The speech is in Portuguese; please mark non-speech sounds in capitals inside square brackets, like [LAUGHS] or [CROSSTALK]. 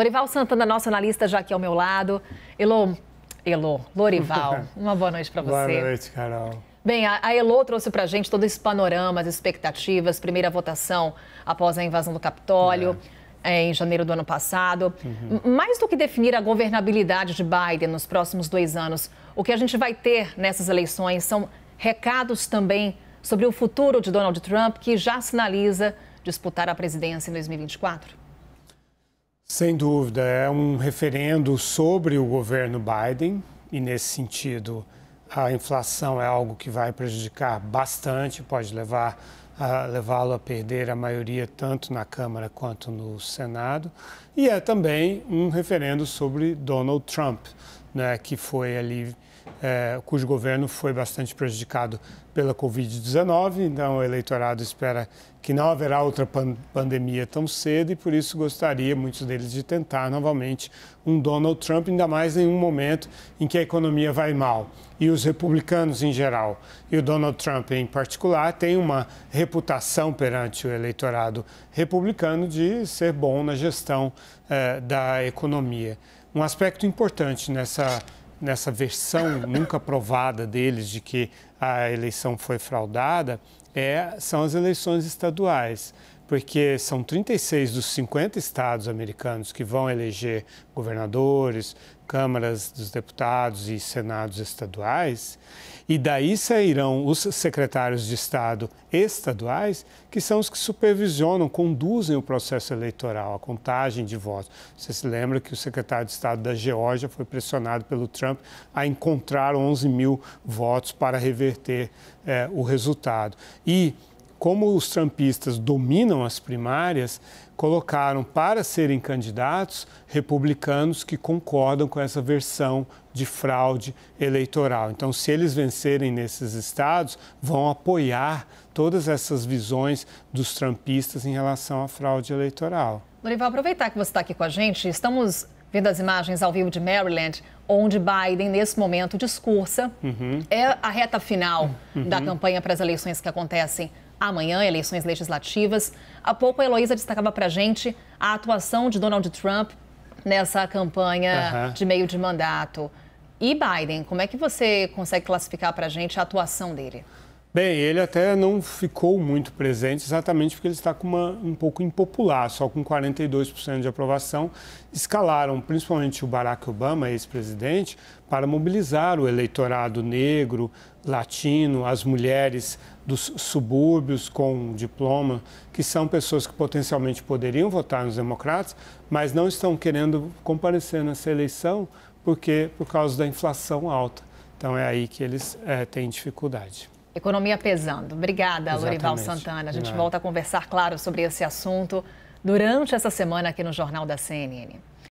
Lorival Santana, nosso analista, já aqui ao meu lado. Elô, Elô, Lorival, [LAUGHS] uma boa noite para você. Boa noite, Carol. Bem, a Elo trouxe para a gente todo esse panorama, as expectativas, primeira votação após a invasão do Capitólio. É. é em janeiro do ano passado. Uhum. Mais do que definir a governabilidade de Biden nos próximos dois anos, o que a gente vai ter nessas eleições são recados também sobre o futuro de Donald Trump, que já sinaliza disputar a presidência em 2024? Sem dúvida, é um referendo sobre o governo Biden e, nesse sentido, a inflação é algo que vai prejudicar bastante, pode levar levá-lo a perder a maioria tanto na Câmara quanto no Senado. E é também um referendo sobre Donald Trump, né, que foi ali é, cujo governo foi bastante prejudicado pela Covid-19. Então, o eleitorado espera que não haverá outra pan pandemia tão cedo e, por isso, gostaria, muitos deles, de tentar novamente um Donald Trump, ainda mais em um momento em que a economia vai mal. E os republicanos em geral, e o Donald Trump em particular, têm uma reputação perante o eleitorado republicano de ser bom na gestão eh, da economia. Um aspecto importante nessa nessa versão nunca provada deles de que a eleição foi fraudada é, são as eleições estaduais porque são 36 dos 50 estados americanos que vão eleger governadores, câmaras dos deputados e senados estaduais, e daí sairão os secretários de Estado estaduais, que são os que supervisionam, conduzem o processo eleitoral, a contagem de votos. Você se lembra que o secretário de Estado da Geórgia foi pressionado pelo Trump a encontrar 11 mil votos para reverter é, o resultado. E como os trumpistas dominam as primárias, colocaram para serem candidatos republicanos que concordam com essa versão de fraude eleitoral. Então, se eles vencerem nesses estados, vão apoiar todas essas visões dos trumpistas em relação à fraude eleitoral. Dorival, aproveitar que você está aqui com a gente, estamos vendo as imagens ao vivo de Maryland, onde Biden, nesse momento, discursa. Uhum. É a reta final uhum. da campanha para as eleições que acontecem Amanhã, eleições legislativas. Há pouco a Heloísa destacava para a gente a atuação de Donald Trump nessa campanha uhum. de meio de mandato. E Biden, como é que você consegue classificar para a gente a atuação dele? Bem, ele até não ficou muito presente, exatamente porque ele está com uma um pouco impopular, só com 42% de aprovação. Escalaram principalmente o Barack Obama, ex-presidente, para mobilizar o eleitorado negro, latino, as mulheres dos subúrbios com diploma, que são pessoas que potencialmente poderiam votar nos democratas, mas não estão querendo comparecer nessa eleição porque por causa da inflação alta. Então é aí que eles é, têm dificuldade. Economia pesando. Obrigada, Exatamente. Lorival Santana. A gente é. volta a conversar, claro, sobre esse assunto durante essa semana aqui no Jornal da CNN.